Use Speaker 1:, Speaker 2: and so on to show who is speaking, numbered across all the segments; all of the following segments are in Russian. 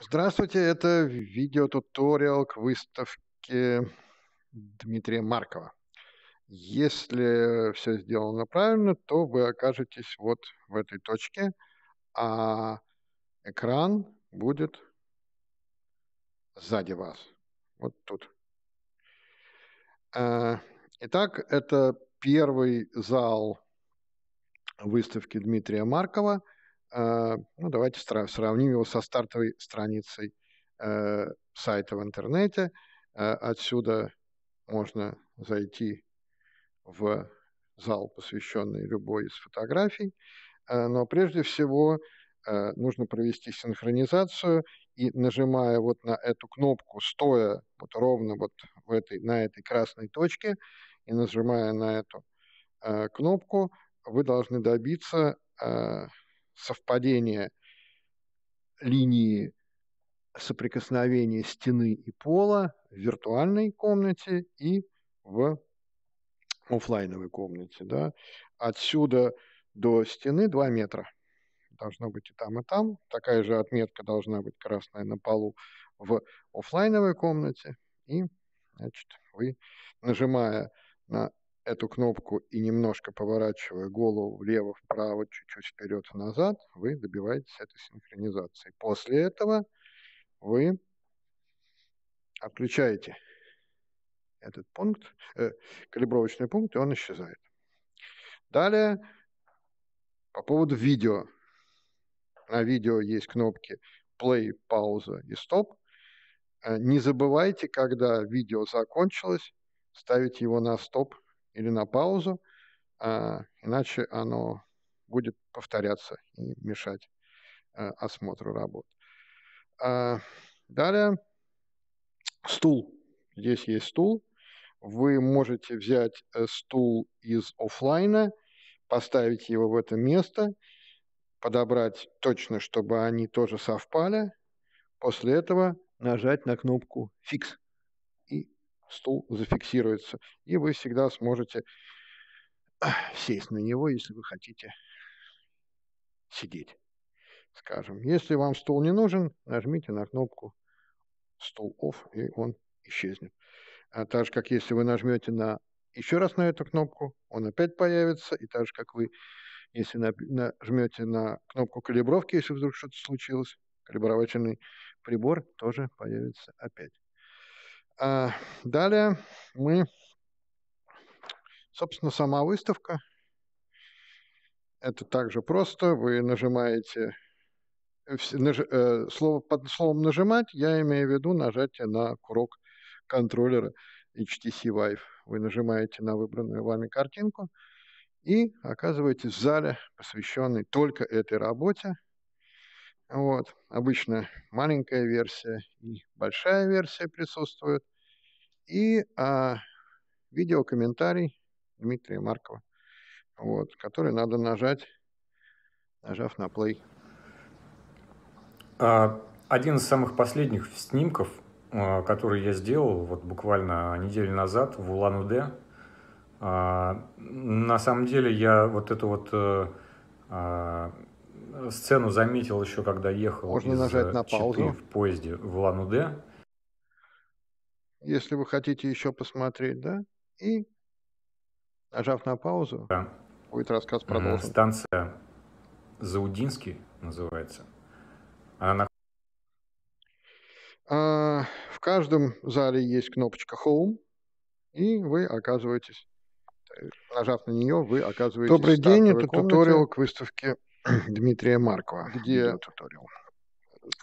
Speaker 1: Здравствуйте, это видеотуториал к выставке Дмитрия Маркова. Если все сделано правильно, то вы окажетесь вот в этой точке, а экран будет сзади вас, вот тут. Э, итак, это первый зал выставки Дмитрия Маркова – Э, ну, давайте сравним его со стартовой страницей э, сайта в интернете. Э, отсюда можно зайти в зал, посвященный любой из фотографий. Но прежде всего нужно провести синхронизацию и нажимая вот на эту кнопку, стоя вот ровно вот в этой, на этой красной точке и нажимая на эту э, кнопку, вы должны добиться э, совпадение линии соприкосновения стены и пола в виртуальной комнате и в офлайновой комнате. Да. Отсюда до стены 2 метра. Должно быть и там, и там. Такая же отметка должна быть красная на полу в офлайновой комнате. И значит, вы, нажимая на эту кнопку и немножко поворачивая голову влево-вправо, чуть-чуть вперед назад, вы добиваетесь этой синхронизации. После этого вы отключаете этот пункт, э, калибровочный пункт, и он исчезает. Далее, по поводу видео. На видео есть кнопки play, пауза и стоп. Э, не забывайте, когда видео закончилось, ставить его на стоп, или на паузу, а, иначе оно будет повторяться и мешать а, осмотру работ. А, далее стул. Здесь есть стул. Вы можете взять э, стул из офлайна, поставить его в это место, подобрать точно, чтобы они тоже совпали. После этого нажать на кнопку «Фикс» стул зафиксируется, и вы всегда сможете сесть на него, если вы хотите сидеть. Скажем, если вам стул не нужен, нажмите на кнопку стул off, и он исчезнет. А так же, как если вы нажмете на еще раз на эту кнопку, он опять появится, и так же, как вы, если нажмете на кнопку калибровки, если вдруг что-то случилось, калибровательный прибор тоже появится опять. А, далее мы, собственно, сама выставка. Это также просто. Вы нажимаете э, э, слово, под словом нажимать, я имею в виду нажатие на курок контроллера HTC Vive. Вы нажимаете на выбранную вами картинку и оказываетесь в зале, посвященной только этой работе – вот. Обычно маленькая версия и большая версия присутствуют. И а, видеокомментарий Дмитрия Маркова, вот, который надо нажать, нажав на play. А, один из самых последних снимков, а, который я сделал вот буквально неделю назад в Улан-Удэ, а, на самом деле я вот эту вот э, Э, сцену заметил еще, когда ехал Можно из нажать э, на паузу. в поезде в Лан-Удэ. Если вы хотите еще посмотреть, да? И, нажав на паузу, да. будет рассказ э, продолжен. Станция Заудинский называется. Она а, в каждом зале есть кнопочка Home, и вы оказываетесь, нажав на нее, вы оказываетесь Добрый день, это комнате. туториал к выставке Дмитрия Маркова, где туториал.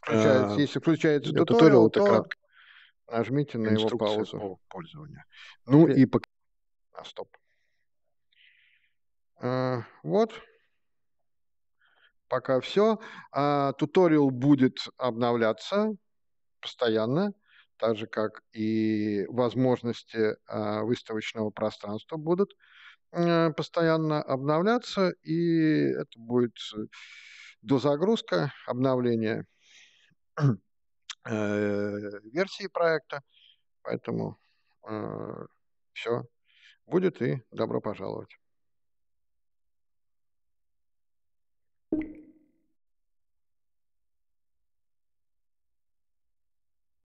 Speaker 2: Включается, а, если
Speaker 1: включается туториал, то кратко. нажмите на его паузу. По пользованию. Ну Теперь... и пока... А, стоп. А, вот. Пока все. А, туториал будет обновляться постоянно так же как и возможности э, выставочного пространства будут. Э, постоянно обновляться, и это будет э, дозагрузка, обновления э, версии проекта. Поэтому все будет и добро пожаловать.